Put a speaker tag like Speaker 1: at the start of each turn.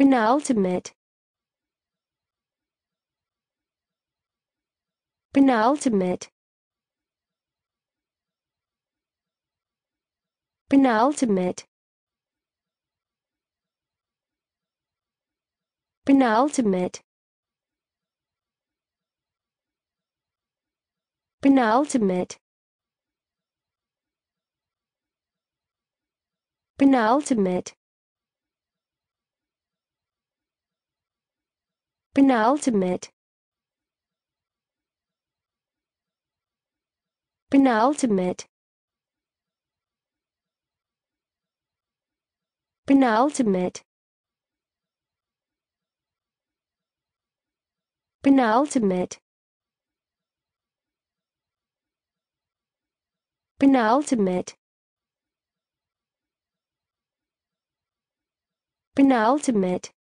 Speaker 1: penultimate penultimate penultimate penultimate penultimate penultimate penultimate penultimate penultimate penultimate penultimate penultimate